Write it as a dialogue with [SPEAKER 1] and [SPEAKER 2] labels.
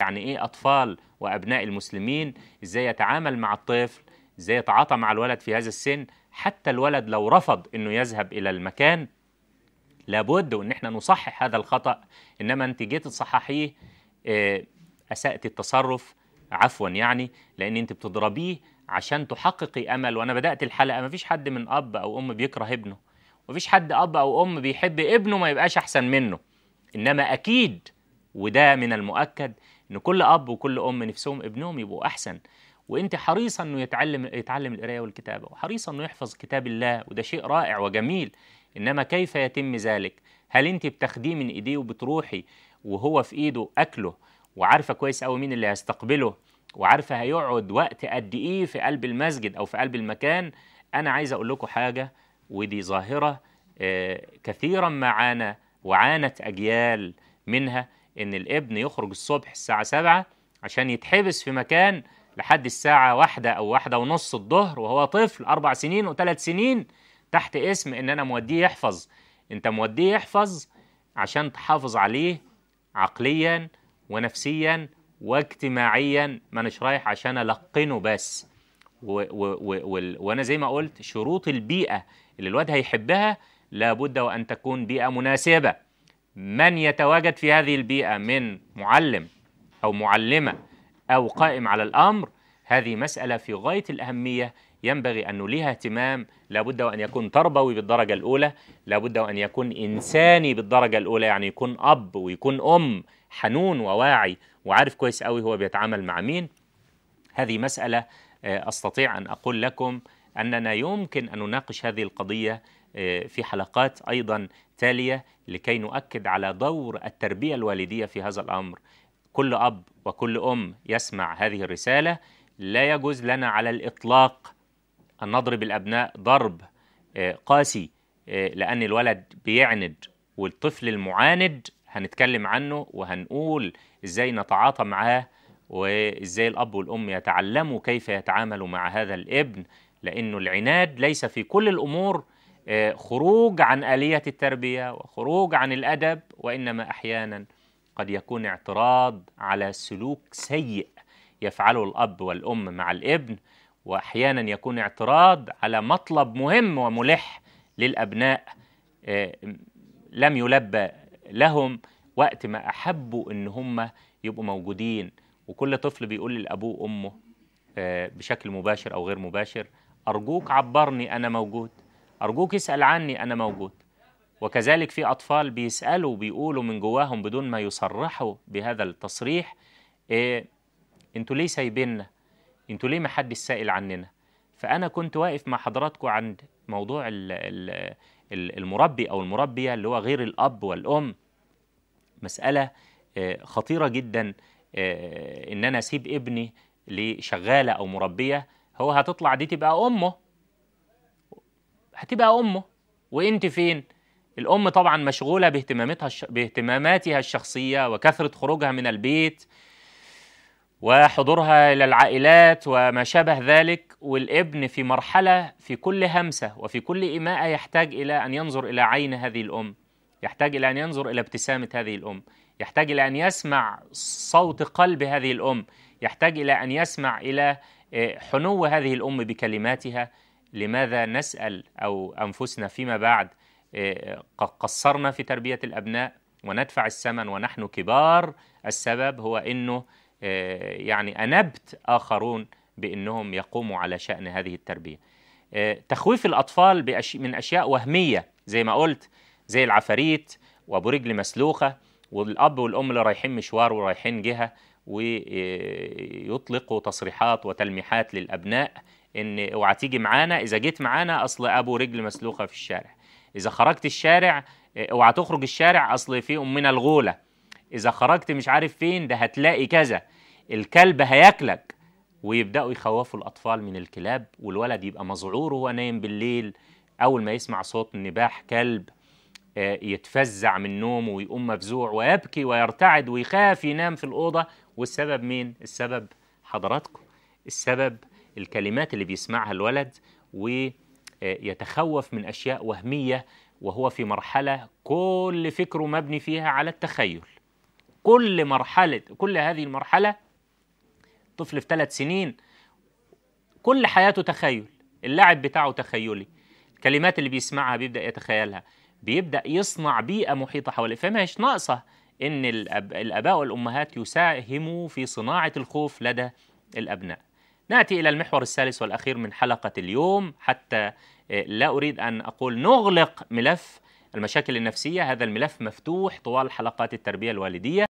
[SPEAKER 1] يعني ايه اطفال وابناء المسلمين ازاي يتعامل مع الطفل ازاي يتعاطى مع الولد في هذا السن حتى الولد لو رفض انه يذهب الى المكان لابد وان احنا نصحح هذا الخطا انما انت جيت تصححيه آه، اسات التصرف عفوا يعني لان انت بتضربيه عشان تحققي امل وانا بدات الحلقه مفيش حد من اب او ام بيكره ابنه مفيش حد اب او ام بيحب ابنه ما يبقاش احسن منه انما اكيد وده من المؤكد ان كل اب وكل ام نفسهم ابنهم يبقوا احسن وانت حريصه انه يتعلم يتعلم القرايه والكتابه وحريصه انه يحفظ كتاب الله وده شيء رائع وجميل انما كيف يتم ذلك هل انت بتاخديه من ايديه وبتروحي وهو في ايده اكله وعارفه كويس قوي مين اللي هيستقبله وعارفه هيقعد وقت قد ايه في قلب المسجد او في قلب المكان انا عايز اقول لكم حاجه ودي ظاهره آه، كثيرا ما عانى وعانت اجيال منها ان الابن يخرج الصبح الساعه سبعة عشان يتحبس في مكان لحد الساعه واحدة او واحدة ونص الظهر وهو طفل اربع سنين وثلاث سنين تحت اسم ان انا موديه يحفظ انت موديه يحفظ عشان تحافظ عليه عقليا ونفسيا واجتماعيا ما اناش رايح عشان القنه بس و و و وانا زي ما قلت شروط البيئه اللي الواد هيحبها لابد وان تكون بيئه مناسبه من يتواجد في هذه البيئة من معلم أو معلمة أو قائم على الأمر هذه مسألة في غاية الأهمية ينبغي أن نليها اهتمام لابد وأن يكون تربوي بالدرجة الأولى لابد وأن يكون إنساني بالدرجة الأولى يعني يكون أب ويكون أم حنون وواعي وعارف كويس قوي هو بيتعامل مع مين هذه مسألة آه، أستطيع أن أقول لكم أننا يمكن أن نناقش هذه القضية آه، في حلقات ايضا تاليه لكي نؤكد على دور التربيه الوالديه في هذا الامر كل اب وكل ام يسمع هذه الرساله لا يجوز لنا على الاطلاق ان نضرب الابناء ضرب آه، قاسي آه، لان الولد بيعند والطفل المعاند هنتكلم عنه وهنقول ازاي نتعاطى معاه وازاي الاب والام يتعلموا كيف يتعاملوا مع هذا الابن لانه العناد ليس في كل الامور خروج عن آلية التربية وخروج عن الأدب وإنما أحيانا قد يكون اعتراض على سلوك سيء يفعله الأب والأم مع الابن وأحيانا يكون اعتراض على مطلب مهم وملح للأبناء آه، لم يلبى لهم وقت ما أحبوا إن هم يبقوا موجودين وكل طفل بيقول لأبوه وأمه آه، بشكل مباشر أو غير مباشر أرجوك عبرني أنا موجود أرجوك اسأل عني أنا موجود وكذلك في أطفال بيسألوا بيقولوا من جواهم بدون ما يصرحوا بهذا التصريح إيه انتوا ليه سايبيننا انتوا ليه محد سائل عننا فأنا كنت واقف مع حضراتكم عند موضوع الـ الـ المربي أو المربية اللي هو غير الأب والأم مسألة آه، خطيرة جدا آه، إن أنا أسيب ابني لشغالة أو مربية هو هتطلع دي تبقى أمه هتبقى امه وانت فين الام طبعا مشغوله باهتماماتها الش... باهتماماتها الشخصيه وكثره خروجها من البيت وحضورها الى العائلات وما شابه ذلك والابن في مرحله في كل همسه وفي كل ايماءه يحتاج الى ان ينظر الى عين هذه الام يحتاج الى ان ينظر الى ابتسامه هذه الام يحتاج الى ان يسمع صوت قلب هذه الام يحتاج الى ان يسمع الى آه، حنو هذه الام بكلماتها لماذا نسأل أو أنفسنا فيما بعد آه، قصرنا في تربية الأبناء وندفع الثمن ونحن كبار السبب هو أنه آه، يعني أنبت آخرون بأنهم يقوموا على شأن هذه التربية آه، تخويف الأطفال من أشياء وهمية زي ما قلت زي العفاريت وأبو رجل مسلوخة والأب والأم اللي رايحين مشوار ورايحين جهة ويطلقوا تصريحات وتلميحات للأبناء ان اوعى تيجي معانا اذا جيت معانا اصل ابو رجل مسلوخه في الشارع اذا خرجت الشارع اوعى تخرج الشارع اصل في امنا الغوله اذا خرجت مش عارف فين ده هتلاقي كذا الكلب هياكلك ويبداوا يخوفوا الاطفال من الكلاب والولد يبقى مذعور وهو نايم بالليل اول ما يسمع صوت نباح كلب آه، يتفزع من نومه ويقوم مفزوع ويبكي ويرتعد ويخاف ينام في الاوضه والسبب مين السبب حضراتكم السبب الكلمات اللي بيسمعها الولد ويتخوف من أشياء وهمية وهو في مرحلة كل فكره مبني فيها على التخيل كل مرحلة كل هذه المرحلة طفل في ثلاث سنين كل حياته تخيل اللعب بتاعه تخيلي الكلمات اللي بيسمعها بيبدأ يتخيلها بيبدأ يصنع بيئة محيطة حواليه فما هيش ناقصة إن الآباء والأمهات يساهموا في صناعة الخوف لدى الأبناء ناتي الى المحور الثالث والاخير من حلقه اليوم حتى آه، لا اريد ان اقول نغلق ملف المشاكل النفسيه هذا الملف مفتوح طوال حلقات التربيه الوالديه